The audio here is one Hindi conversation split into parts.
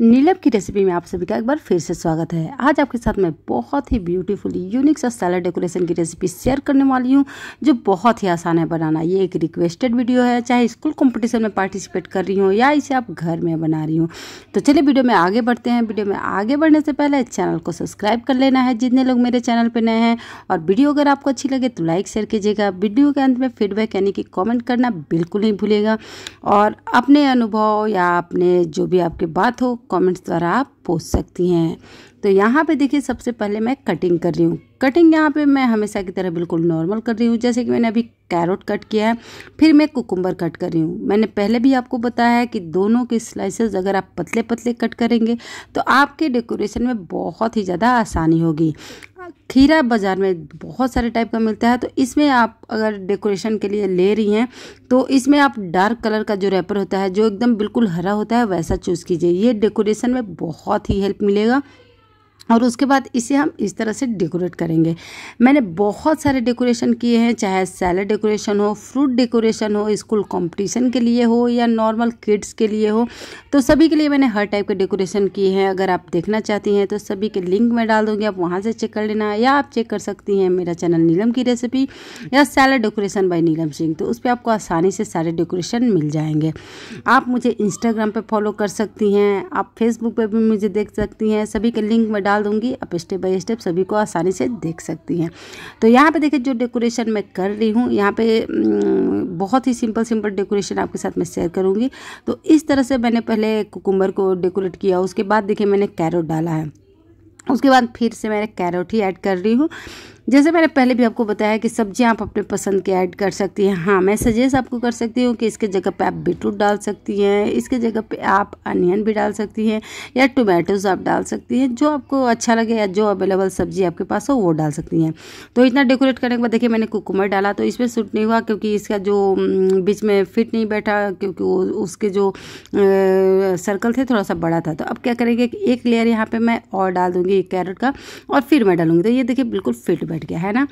नीलम की रेसिपी में आप सभी का एक बार फिर से स्वागत है आज आपके साथ मैं बहुत ही ब्यूटीफुल यूनिक सा सैलड डेकोरेशन की रेसिपी शेयर करने वाली हूँ जो बहुत ही आसान है बनाना ये एक रिक्वेस्टेड वीडियो है चाहे स्कूल कंपटीशन में पार्टिसिपेट कर रही हूँ या इसे आप घर में बना रही हूँ तो चलिए वीडियो में आगे बढ़ते हैं वीडियो में आगे बढ़ने से पहले चैनल को सब्सक्राइब कर लेना है जितने लोग मेरे चैनल पर नए हैं और वीडियो अगर आपको अच्छी लगे तो लाइक शेयर कीजिएगा वीडियो के अंत में फीडबैक यानी कि कॉमेंट करना बिल्कुल नहीं भूलेगा और अपने अनुभव या अपने जो भी आपके बात हो कमेंट्स द्वारा आप पूछ सकती हैं तो यहाँ पे देखिए सबसे पहले मैं कटिंग कर रही हूँ कटिंग यहाँ पे मैं हमेशा की तरह बिल्कुल नॉर्मल कर रही हूँ जैसे कि मैंने अभी कैरोट कट किया है फिर मैं कुकुम्बर कट कर रही हूँ मैंने पहले भी आपको बताया है कि दोनों के स्लाइसेस अगर आप पतले पतले कट करेंगे तो आपके डेकोरेशन में बहुत ही ज़्यादा आसानी होगी खीरा बाज़ार में बहुत सारे टाइप का मिलता है तो इसमें आप अगर डेकोरेशन के लिए ले रही हैं तो इसमें आप डार्क कलर का जो रैपर होता है जो एकदम बिल्कुल हरा होता है वैसा चूज़ कीजिए ये डेकोरेशन में बहुत ही हेल्प मिलेगा और उसके बाद इसे हम इस तरह से डेकोरेट करेंगे मैंने बहुत सारे डेकोरेशन किए हैं चाहे सैलड डेकोरेशन हो फ्रूट डेकोरेशन हो स्कूल कंपटीशन के लिए हो या नॉर्मल किड्स के लिए हो तो सभी के लिए मैंने हर टाइप के डेकोरेशन किए हैं अगर आप देखना चाहती हैं तो सभी के लिंक मैं डाल दूँगी आप वहाँ से चेक कर लेना या आप चेक कर सकती हैं मेरा चैनल नीलम की रेसिपी या salad decoration by Neelam Singh तो उस पर आपको आसानी से सारे डेकोरेशन मिल जाएंगे आप मुझे इंस्टाग्राम पर फॉलो कर सकती हैं आप फेसबुक पर भी मुझे देख सकती हैं सभी के लिंक मैं डाल डाल दूंगी आप स्टेप बाई स्टेप सभी को आसानी से देख सकती हैं तो यहाँ पे देखिए जो डेकोरेशन मैं कर रही हूँ यहाँ पे हम्म, बहुत ही सिंपल सिंपल डेकोरेशन आपके साथ मैं शेयर करूँगी तो इस तरह से मैंने पहले कुकुम्बर को डेकोरेट किया उसके बाद देखिए मैंने कैरोट डाला है उसके बाद फिर से मैंने कैरोट ही ऐड कर रही हूँ जैसे मैंने पहले भी आपको बताया कि सब्जियां आप अपने पसंद के ऐड कर सकती हैं हाँ मैं सजेस्ट आपको कर सकती हूँ कि इसके जगह पे आप बीटरूट डाल सकती हैं इसके जगह पे आप अनियन भी डाल सकती हैं या टोमेटोज़ आप डाल सकती हैं जो आपको अच्छा लगे या जो अवेलेबल सब्जी आपके पास हो वो डाल सकती हैं तो इतना डेकोरेट करने के बाद देखिए मैंने कुकुमर डाला तो इसमें सूट नहीं हुआ क्योंकि इसका जो बीच में फिट नहीं बैठा क्योंकि उसके जो सर्कल थे थोड़ा सा बड़ा था तो अब क्या करेंगे एक लेयर यहाँ पर मैं और डाल दूँगी कैरेट का और फिर मैं डालूँगी तो ये देखिए बिल्कुल फिट बैठ गया है ना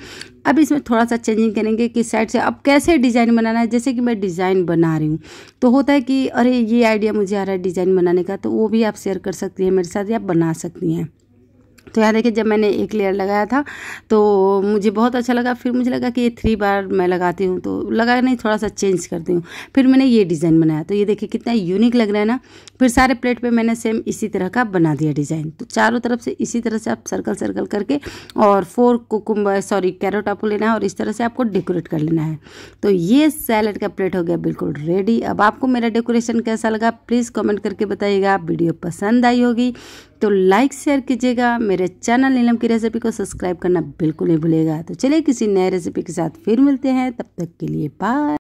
अब इसमें थोड़ा सा चेंजिंग करेंगे किस साइड से अब कैसे डिज़ाइन बनाना है जैसे कि मैं डिज़ाइन बना रही हूँ तो होता है कि अरे ये आइडिया मुझे आ रहा है डिज़ाइन बनाने का तो वो भी आप शेयर कर सकती हैं मेरे साथ या बना सकती हैं तो यहाँ देखिए जब मैंने एक लेयर लगाया था तो मुझे बहुत अच्छा लगा फिर मुझे लगा कि ये थ्री बार मैं लगाती हूँ तो लगा नहीं थोड़ा सा चेंज करती हूँ फिर मैंने ये डिज़ाइन बनाया तो ये देखिए कितना यूनिक लग रहा है ना फिर सारे प्लेट पे मैंने सेम इसी तरह का बना दिया डिज़ाइन तो चारों तरफ से इसी तरह से आप सर्कल सर्कल करके और फोर कोकुम सॉरी कैरोट आपको लेना है और इस तरह से आपको डेकोरेट कर लेना है तो ये सैलड का प्लेट हो गया बिल्कुल रेडी अब आपको मेरा डेकोरेशन कैसा लगा प्लीज़ कॉमेंट करके बताइएगा वीडियो पसंद आई होगी तो लाइक शेयर कीजिएगा मेरे चैनल नीलम की रेसिपी को सब्सक्राइब करना बिल्कुल नहीं भूलेगा तो चलिए किसी नए रेसिपी के साथ फिर मिलते हैं तब तक के लिए बाय